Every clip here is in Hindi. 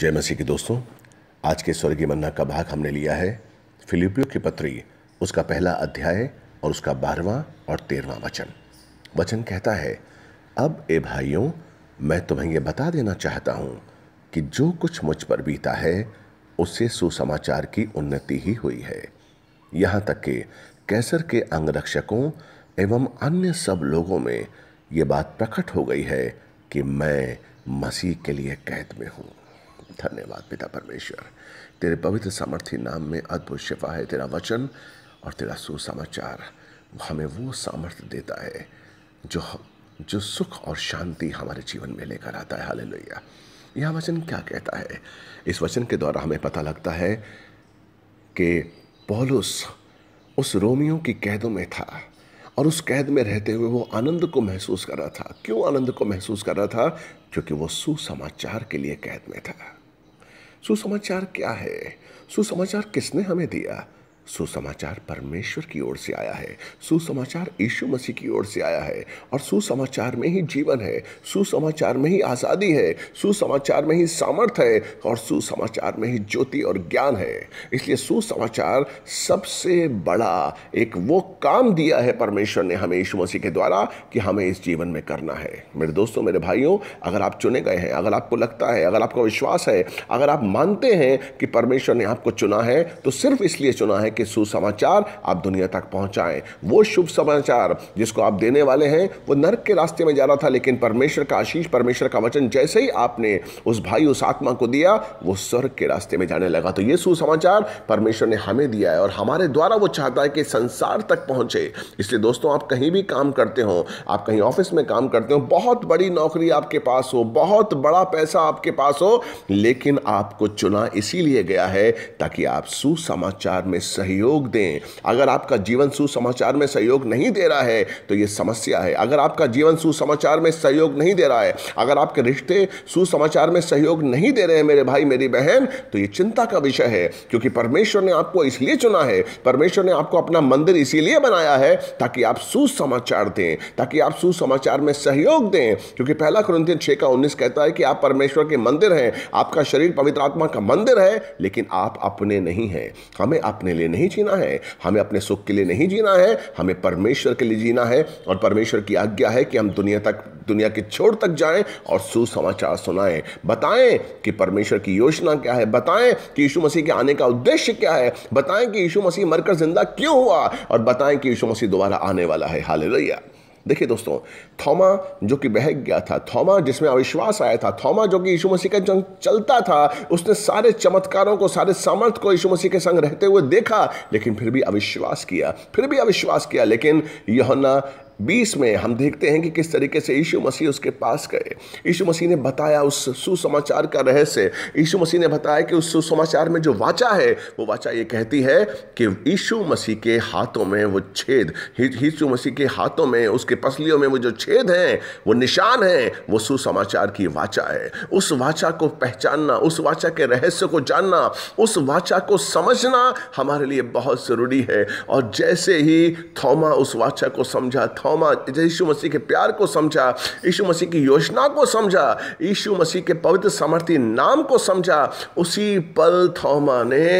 जय मसीह के दोस्तों आज के स्वर्गीय मन्ना का भाग हमने लिया है फिलिपियो की पत्री उसका पहला अध्याय और उसका बारहवां और तेरहवा वचन वचन कहता है अब ए भाइयों मैं तुम्हें यह बता देना चाहता हूँ कि जो कुछ मुझ पर बीता है उससे सुसमाचार की उन्नति ही हुई है यहाँ तक कि कैसर के अंगरक्षकों एवं अन्य सब लोगों में ये बात प्रकट हो गई है कि मैं मसीह के लिए कैद में हूँ धन्यवाद पिता परमेश्वर तेरे पवित्र सामर्थ्य नाम में अद्भुत शिफा है तेरा वचन और तेरा सुसमाचार हमें वो सामर्थ्य देता है जो जो सुख और शांति हमारे जीवन में लेकर आता है हाल यह वचन क्या कहता है इस वचन के द्वारा हमें पता लगता है कि पौलुस उस रोमियो की कैदों में था और उस कैद में रहते हुए वो आनंद को महसूस कर रहा था क्यों आनंद को महसूस कर रहा था क्योंकि वो सुसमाचार के लिए कैद में था सुसमाचार क्या है सुसमाचार किसने हमें दिया सुसमाचार परमेश्वर की ओर से आया है सुसमाचार यीशु मसीह की ओर से आया है और सुसमाचार में ही जीवन है सुसमाचार में ही आज़ादी है सुसमाचार में ही सामर्थ्य है और सुसमाचार में ही ज्योति और ज्ञान है इसलिए सुसमाचार सबसे बड़ा एक वो काम दिया है परमेश्वर ने हमें यीशु मसीह के द्वारा कि हमें इस जीवन में करना है मेरे दोस्तों मेरे भाइयों अगर आप चुने गए हैं अगर आपको लगता है अगर आपका विश्वास है अगर आप मानते हैं कि परमेश्वर ने आपको चुना है तो सिर्फ इसलिए चुना है कि सुसमाचार आप दुनिया तक पहुंचाएं वो शुभ समाचार जिसको आप देने वाले हैं वो नरक के रास्ते में जा रहा था लेकिन परमेश्वर का आशीष परमेश्वर का वचन जैसे ही आपने उस भाई उस आत्मा को दिया वो स्वर्ग के रास्ते में जाने लगा तो ये सुसमाचार परमेश्वर ने हमें दिया है और हमारे द्वारा वो चाहता है कि संसार तक पहुंचे इसलिए दोस्तों आप कहीं भी काम करते हो आप कहीं ऑफिस में काम करते हो बहुत बड़ी नौकरी आपके पास हो बहुत बड़ा पैसा आपके पास हो लेकिन आपको चुना इसीलिए गया है ताकि आप सुसमाचार में सर सहयोग दें अगर आपका जीवन सुसमाचार में सहयोग नहीं दे रहा है तो ये समस्या है अगर आपका जीवन सुसमाचार में सहयोग नहीं दे रहा है अगर आपके रिश्ते सुसमाचार में सहयोग नहीं दे रहे हैं मेरे भाई मेरी बहन तो ये चिंता का विषय है क्योंकि परमेश्वर ने आपको इसलिए चुना है परमेश्वर ने आपको अपना मंदिर इसीलिए बनाया है ताकि आप सुसमाचार दें ताकि आप सुसमाचार में सहयोग दें क्योंकि पहला क्रंथियन छः का उन्नीस कहता है कि आप परमेश्वर के मंदिर हैं आपका शरीर पवित्र आत्मा का मंदिर है लेकिन आप अपने नहीं हैं हमें अपने लिए नहीं जीना है हमें अपने सुख के लिए नहीं जीना है हमें परमेश्वर के लिए जीना है और परमेश्वर की आज्ञा है कि हम दुनिया तक दुनिया के छोर तक जाएं और सुसमाचार सुनाएं बताएं कि परमेश्वर की योजना क्या है बताएं कि यीशु मसीह के आने का उद्देश्य क्या है बताएं कि यीशु मसीह मरकर जिंदा क्यों हुआ और बताएं कि यीशु मसीह दोबारा आने वाला है हाल देखिए दोस्तों थॉमा जो कि बहक गया था थॉमा जिसमें अविश्वास आया था थॉमा जो कि यीशु मसीह के संग चलता था उसने सारे चमत्कारों को सारे सामर्थ को यीशु मसीह के संग रहते हुए देखा लेकिन फिर भी अविश्वास किया फिर भी अविश्वास किया लेकिन यहोना 20 में हम देखते हैं कि किस तरीके से यीशु मसीह उसके पास गए यीशु मसीह ने बताया उस सुसमाचार का रहस्य यीशु मसीह ने बताया कि उस सुसमाचार में जो वाचा है वो वाचा ये कहती है कि यीशु मसीह के हाथों में वो छेद यीशु मसीह के हाथों में उसके पसलियों में वो जो छेद हैं वो निशान हैं वो सुसमाचार की वाचा है उस वाचा को पहचानना उस वाचा के रहस्य को जानना उस वाचा को समझना हमारे लिए बहुत ज़रूरी है और जैसे ही थौमा उस वाचा को समझा थौमा यीशु मसीह के प्यार को समझा यीशु मसीह की योजना को समझा यीशु मसीह के पवित्र समर्थी नाम को समझा उसी पल थौमा ने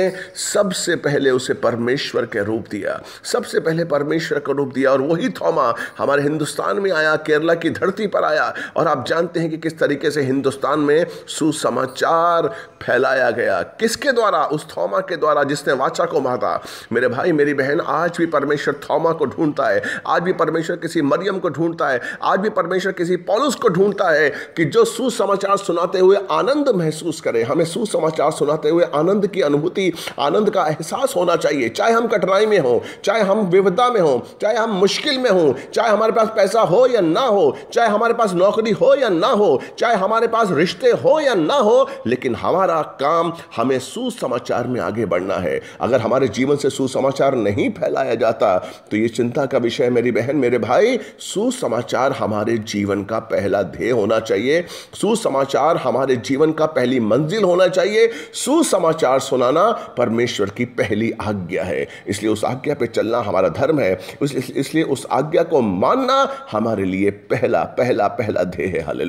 सबसे पहले उसे परमेश्वर के रूप दिया सबसे पहले परमेश्वर का रूप दिया और वही थौमा हमारे हिंदुस्तान में आया केरला की धरती पर आया और आप जानते हैं कि किस तरीके से हिंदुस्तान में सुसमाचार फैलाया गया किसके द्वारा उस थौमा के द्वारा जिसने वाचा को मारा मेरे भाई मेरी बहन आज भी परमेश्वर थौमा को ढूंढता है आज भी परमेश्वर परमेश्वर किसी मरियम को ढूंढता है आज भी परमेश्वर किसी पॉलुस को ढूंढता है कि जो सुसमाचार सुनाते हुए आनंद महसूस करे हमें सुसमाचार सुनाते हुए आनंद की अनुभूति आनंद का एहसास होना चाहिए चाहे हम कठिनाई में हों चाहे हम विविधता में हों चाहे हम मुश्किल में हों चाहे हमारे पास पैसा हो या ना हो चाहे हमारे पास नौकरी हो या ना हो चाहे हमारे पास रिश्ते हो या ना हो लेकिन हमारा काम हमें सुसमाचार में आगे बढ़ना है अगर हमारे जीवन से सुसमाचार नहीं फैलाया जाता तो ये चिंता का विषय मेरी बहन मेरे भाई सुसमाचार हमारे जीवन का पहला ध्येय होना चाहिए सुसमाचार हमारे जीवन का पहली मंजिल होना चाहिए सुसमाचार सुनाना परमेश्वर की पहली आज्ञा है इसलिए उस आज्ञा पर चलना हमारा धर्म है इसलिए उस आज्ञा को मानना हमारे लिए पहला पहला पहला ध्येय है हाल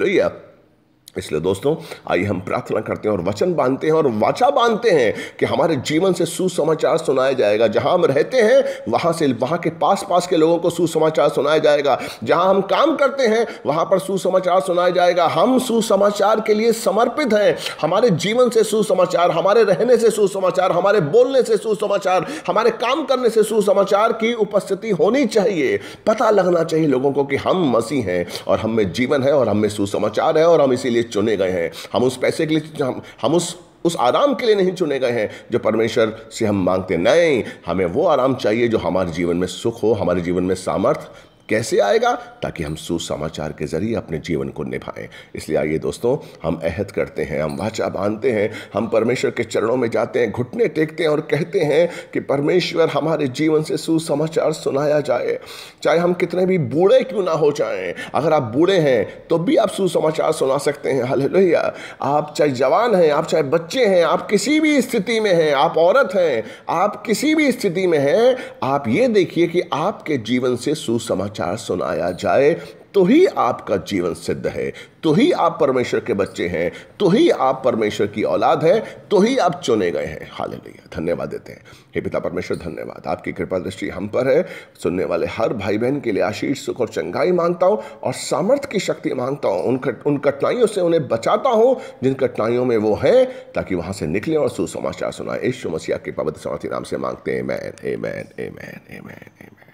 इसलिए दोस्तों आइए हम प्रार्थना करते हैं और वचन बांधते हैं और वाचा बांधते हैं कि हमारे जीवन से सुसमाचार सुनाया जाएगा जहां हम रहते हैं वहां से वहां के पास पास के लोगों को सुसमाचार सुनाया जाएगा जहां हम काम करते हैं वहां पर सुसमाचार सुनाया जाएगा हम सुसमाचार के लिए समर्पित हैं हमारे जीवन से सुसमाचार हमारे रहने से सुसमाचार हमारे बोलने से सुसमाचार हमारे काम करने से सुसमाचार की उपस्थिति होनी चाहिए पता लगना चाहिए लोगों को कि हम मसीह हैं और हमें जीवन है और हमें सुसमाचार है और हम इसीलिए लिए चुने गए हैं हम उस पैसे के लिए हम, हम उस उस आराम के लिए नहीं चुने गए हैं जो परमेश्वर से हम मांगते नहीं हमें वो आराम चाहिए जो हमारे जीवन में सुख हो हमारे जीवन में सामर्थ्य कैसे आएगा ताकि हम सुसमाचार के जरिए अपने जीवन को निभाएं इसलिए आइए दोस्तों हम अहद करते हैं हम वाचा बांधते हैं हम परमेश्वर के चरणों में जाते हैं घुटने टेकते हैं और कहते हैं कि परमेश्वर हमारे जीवन से सुसमाचार सुनाया जाए चाहे हम कितने भी बूढ़े क्यों ना हो जाएं अगर आप बूढ़े हैं तो भी आप सुसमाचार सुना सकते हैं हालेलुया आप चाहे जवान हैं आप चाहे बच्चे हैं आप किसी भी स्थिति में हैं आप औरत हैं आप किसी भी स्थिति में हैं आप ये देखिए कि आपके जीवन से सुसमाचार सुसमाचार सुनाया जाए तो ही आपका जीवन सिद्ध है तो ही आप परमेश्वर के बच्चे हैं तो ही आप परमेश्वर की औलाद है तो ही आप चुने गए हैं हाल धन्यवाद देते हैं हे पिता परमेश्वर धन्यवाद आपकी कृपा दृष्टि हम पर है सुनने वाले हर भाई बहन के लिए आशीष सुख और चंगाई मांगता हूँ और सामर्थ्य की शक्ति मांगता हूँ उन कट, उन कठिनाइयों से उन्हें बचाता हूँ जिन कठिनाइयों में वो हैं ताकि वहाँ से निकले और सुसमाचार सुनाए यीशु मसीह के पवित्र समर्थी नाम से मांगते हैं man a man a man a man a man